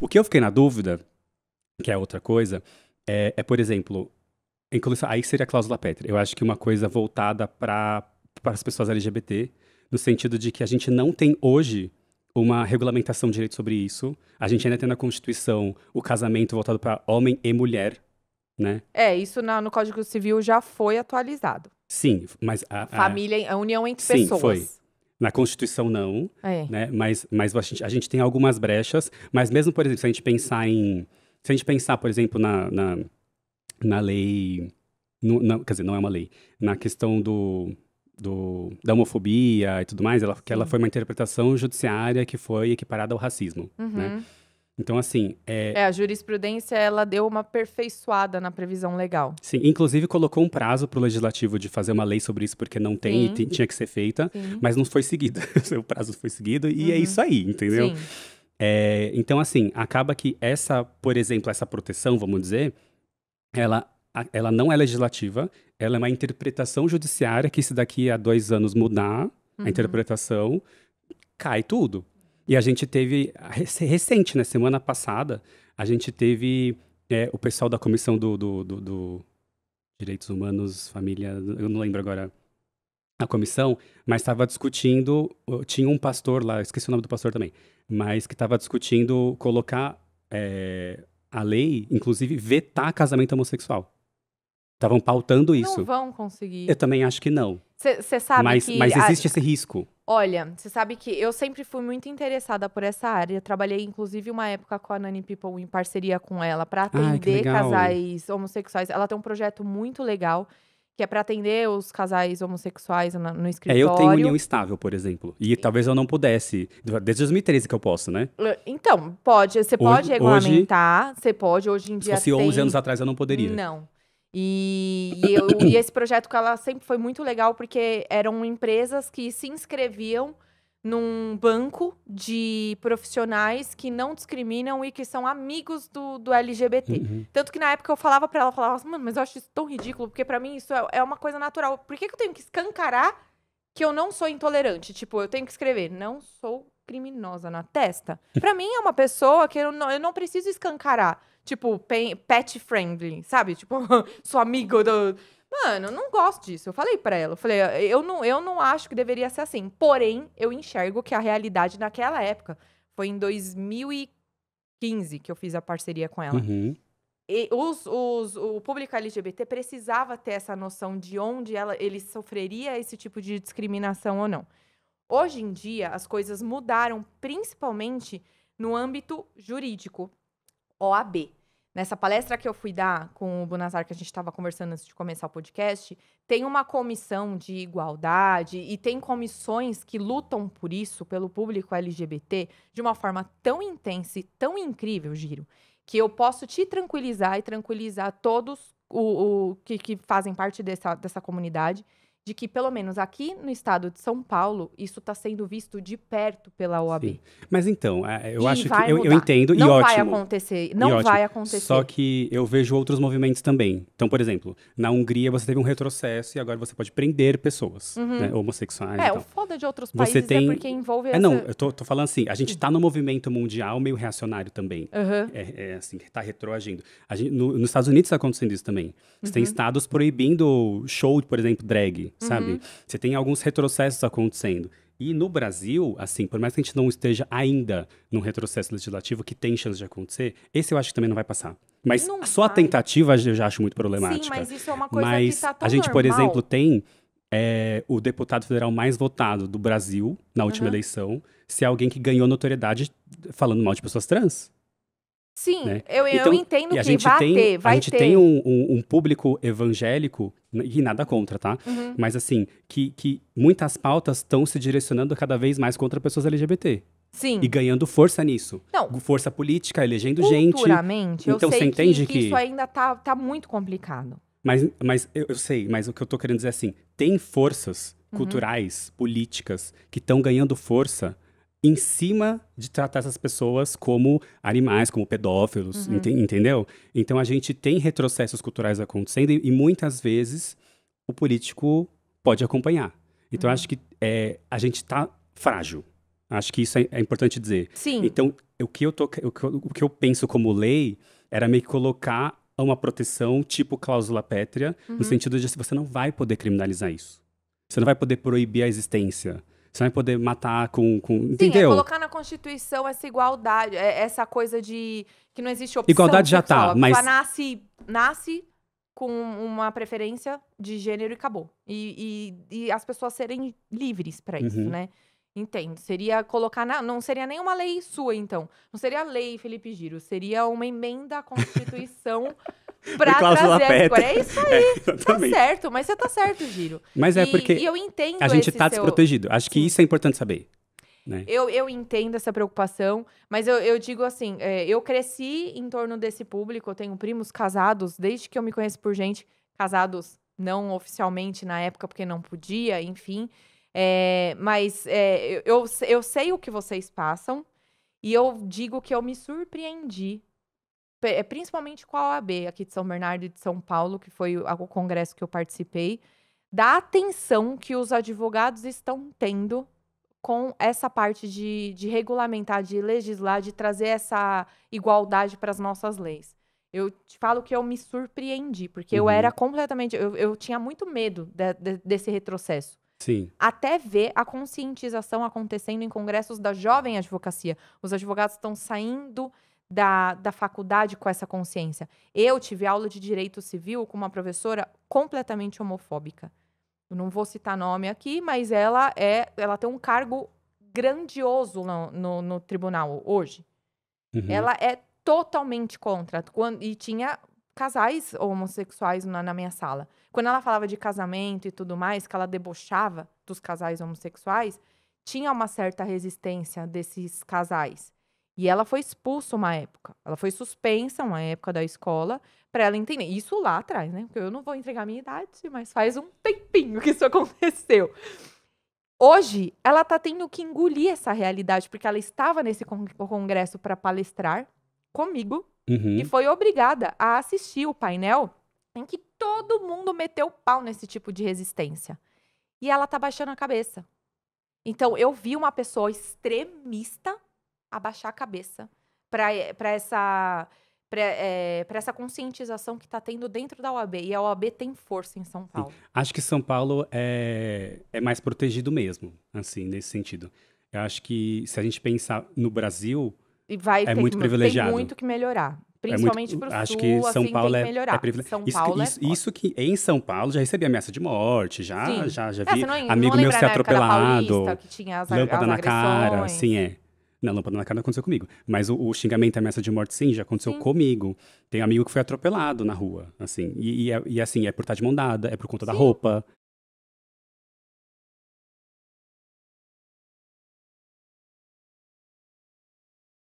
O que eu fiquei na dúvida, que é outra coisa, é, é por exemplo, aí seria a cláusula Petri. Eu acho que uma coisa voltada para as pessoas LGBT, no sentido de que a gente não tem hoje uma regulamentação de direito sobre isso. A gente ainda tem na Constituição o casamento voltado para homem e mulher, né? É, isso na, no Código Civil já foi atualizado. Sim, mas a, a... família, a união entre Sim, pessoas. Sim, foi. Na Constituição, não. É. Né? Mas, mas a, gente, a gente tem algumas brechas. Mas mesmo, por exemplo, se a gente pensar em. Se a gente pensar, por exemplo, na, na, na lei. No, na, quer dizer, não é uma lei. Na questão do. Do, da homofobia e tudo mais, ela, que ela foi uma interpretação judiciária que foi equiparada ao racismo, né? uhum. né? Então, assim. É... é... a jurisprudência ela deu uma aperfeiçoada na previsão legal. Sim, inclusive colocou um prazo para o legislativo de fazer uma lei sobre isso, porque não tem Sim. e tinha que ser feita, Sim. mas não foi seguida. o prazo foi seguido e é uhum. é isso aí, entendeu? Sim. É, então, assim, acaba que essa, por exemplo, essa proteção, vamos dizer, ela, ela não é legislativa, ela é uma interpretação judiciária que, se daqui a dois anos mudar uhum. a interpretação, cai tudo. E a gente teve, recente, né, semana passada, a gente teve é, o pessoal da comissão do, do, do, do Direitos Humanos, Família, eu não lembro agora a comissão, mas estava discutindo, tinha um pastor lá, esqueci o nome do pastor também, mas que estava discutindo colocar é, a lei, inclusive vetar casamento homossexual. Estavam pautando isso. Não vão conseguir. Eu também acho que não. Você sabe mas, que... Mas existe a... esse risco. Olha, você sabe que eu sempre fui muito interessada por essa área. Trabalhei, inclusive, uma época com a Nani People em parceria com ela para atender casais homossexuais. Ela tem um projeto muito legal que é para atender os casais homossexuais no no É, escritório. eu tenho união estável, por exemplo. E talvez eu não pudesse. Desde 2013 que eu posso, né? Então, pode, você pode hoje- regulamentar, você pode, hoje em dia. Se fosse 11 anos atrás, eu não poderia. Não. E, e, eu, e, esse projeto com ela sempre foi muito legal, porque eram empresas que se inscreviam num banco de profissionais que não discriminam e que são amigos do, do LGBT. Uhum. Tanto que na época eu falava para ela, falava assim, mano, mas eu acho isso tão ridículo, porque para mim isso é, é, uma coisa natural. Por que, que eu tenho que escancarar que eu não sou intolerante? Tipo, eu tenho que escrever, não sou criminosa na testa. Para mim é uma pessoa que eu não, eu não preciso escancarar. Tipo, pet friendly, sabe? Tipo, sou amigo do. Mano, eu não gosto disso. Eu falei para ela, eu falei, eu não, eu não acho que deveria ser assim. Porém, eu enxergo que a realidade naquela época foi em 2015 que eu fiz a parceria com ela. Uhum. E os, os, o público LGBT precisava ter essa noção de onde ela, ele sofreria esse tipo de discriminação ou não. Hoje em dia, as coisas mudaram, principalmente no âmbito jurídico. OAB. Nessa palestra que eu fui dar com o Bonazar, que a gente estava conversando antes de começar o podcast, tem uma comissão de igualdade e tem comissões que lutam por isso, pelo público LGBT, de uma forma tão intensa e tão incrível, Giro, que eu posso te tranquilizar e tranquilizar todos o, o que, que fazem parte dessa, dessa comunidade de que, pelo menos aqui no estado de São Paulo, isso está sendo visto de perto pela OAB. Sim. Mas então, é, eu e acho que. Eu, eu, entendo, não e ótimo. Não vai acontecer, não vai acontecer. Só que eu vejo outros movimentos também. Então, por exemplo, na Hungria você teve um retrocesso e agora você pode prender pessoas uhum. né, homossexuais. É, o foda de outros países é tem... é porque envolve. É, não, eu tô, tô, falando assim, a gente está no movimento mundial meio reacionário também. Uhum. É, é, assim, está retroagindo. Gente, no, nos Estados Unidos está acontecendo isso também. Você uhum. tem estados proibindo show, por exemplo, drag sabe? Uhum. Você tem alguns retrocessos acontecendo. E no Brasil, assim, por mais que a gente não esteja ainda num retrocesso legislativo que tem chance de acontecer, esse eu acho que também não vai passar. Mas não só vai. a tentativa eu já acho muito problemática. Sim, mas isso é uma coisa mas que tá tão a gente, normal. por exemplo, tem é, o deputado federal mais votado do Brasil na última uhum. eleição é alguém que ganhou notoriedade falando mal de pessoas trans. Sim, né? eu, então, eu entendo que vai tem, ter, vai A gente ter. tem um, um, um público evangélico e nada contra, tá? Uhum. Mas assim, que, que muitas pautas estão se direcionando cada vez mais contra pessoas LGBT. Sim. E ganhando força nisso. Não. Força política, elegendo gente. então, eu sei você entende que, que, isso ainda tá, tá muito complicado. Mas, mas eu, eu, sei, mas o que eu tô querendo dizer é assim, tem forças uhum. culturais, políticas, que estão ganhando força em cima de tratar essas pessoas como animais, como pedófilos, uhum. ent entendeu? Então a gente tem retrocessos culturais acontecendo e, e muitas vezes o político pode acompanhar. Então uhum. acho que é, a gente está frágil. Acho que isso é, é importante dizer. Sim. Então o que eu tô, o que eu, penso como lei era meio que colocar uma proteção tipo cláusula pétrea, uhum. no sentido de se assim, você não vai poder criminalizar isso. Você não vai poder proibir a existência. Você vai poder matar com. com Sim, é entendeu? É colocar na Constituição essa igualdade, é, essa coisa de que não existe opção. Igualdade já tá, mas. nasce, nasce com uma preferência de gênero e acabou. E, e, e as pessoas serem livres para isso, uhum. né? Entendo. Seria colocar na. Não seria nenhuma lei sua, então. Não seria lei, Felipe Giro. Seria uma emenda à Constituição pra trazer pet. É isso aí. É, tá certo, mas você tá certo, Giro. Mas é e, é porque e eu entendo a gente tá seu... desprotegido. Acho Sim. que isso é importante saber. Né? Eu, eu entendo essa preocupação, mas eu, eu digo assim: é, eu cresci em torno desse público, eu tenho primos casados, desde que eu me conheço por gente, casados não oficialmente na época, porque não podia, enfim. É, mas é, eu, eu sei o que vocês passam, e eu digo que eu me surpreendi é, principalmente com a OAB aqui de São Bernardo e de São Paulo, que foi o congresso que eu participei, da atenção que os advogados estão tendo com essa parte de, de regulamentar, de legislar, de trazer essa igualdade para as nossas leis. Eu te falo que eu me surpreendi, porque uhum. eu era completamente. Eu, eu tinha muito medo de, de, desse retrocesso. Sim. Até ver a conscientização acontecendo em congressos da jovem advocacia. Os advogados estão saindo da, da faculdade com essa consciência. Eu tive aula de direito civil com uma professora completamente homofóbica. Eu não vou citar nome aqui, mas ela é, ela tem um cargo grandioso no, no, no tribunal hoje. Uhum. Ela é totalmente contra. Quando, e tinha casais homossexuais na, na minha sala. Quando ela falava de casamento e tudo mais, que ela debochava dos casais homossexuais, tinha uma certa resistência desses casais. E ela foi expulsa uma época. Ela foi suspensa uma época da escola para ela entender. Isso lá atrás, né? Porque eu não vou entregar a minha idade, mas faz um tempinho que isso aconteceu. Hoje, ela tá tendo que engolir essa realidade, porque ela estava nesse congresso para palestrar comigo uhum. e foi obrigada a assistir o painel em que todo mundo meteu pau nesse tipo de resistência. E ela tá baixando a cabeça. Então, eu vi uma pessoa extremista abaixar a cabeça para essa para é, eh, essa conscientização que está tendo dentro da OAB. E a OAB tem força em São Paulo. Acho que São Paulo é, é mais protegido mesmo, assim, nesse sentido. Eu acho que se a gente pensar no Brasil, vai, é tem, muito privilegiado. Tem muito que melhorar. É Principalmente para o Acho que São assim, Paulo é, melhorar. é Isso, Paulo é isso, é isso que em São Paulo já recebi ameaça de morte, já, já, já é, vi é, não, amigo não meu ser né, atropelado, lâmpada na cara, assim é. Não, lâmpada na cara não aconteceu comigo. Mas o, o xingamento e ameaça de morte, sim, já aconteceu sim. comigo. Tem um amigo que foi atropelado na rua, assim. E, e, é, e, assim, é por estar de mão dada, é por conta sim. da roupa,